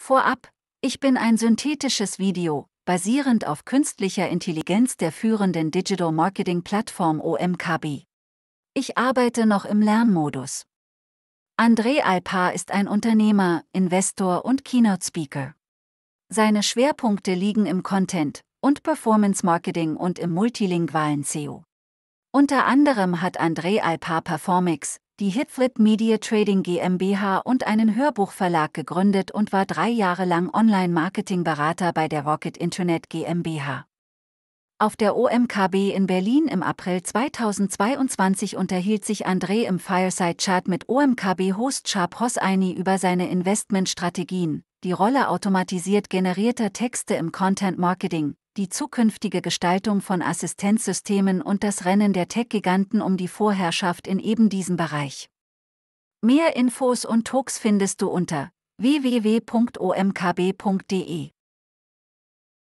Vorab, ich bin ein synthetisches Video, basierend auf künstlicher Intelligenz der führenden Digital Marketing Plattform OMKB. Ich arbeite noch im Lernmodus. André Alpar ist ein Unternehmer, Investor und Keynote-Speaker. Seine Schwerpunkte liegen im Content und Performance Marketing und im multilingualen SEO. Unter anderem hat André Alpar Performix, die Hitflip Media Trading GmbH und einen Hörbuchverlag gegründet und war drei Jahre lang Online-Marketing-Berater bei der Rocket Internet GmbH. Auf der OMKB in Berlin im April 2022 unterhielt sich André im Fireside Chat mit OMKB-Host Sharp Hosseini über seine Investmentstrategien, die Rolle automatisiert generierter Texte im Content Marketing, die zukünftige Gestaltung von Assistenzsystemen und das Rennen der Tech-Giganten um die Vorherrschaft in eben diesem Bereich. Mehr Infos und Talks findest du unter www.omkb.de.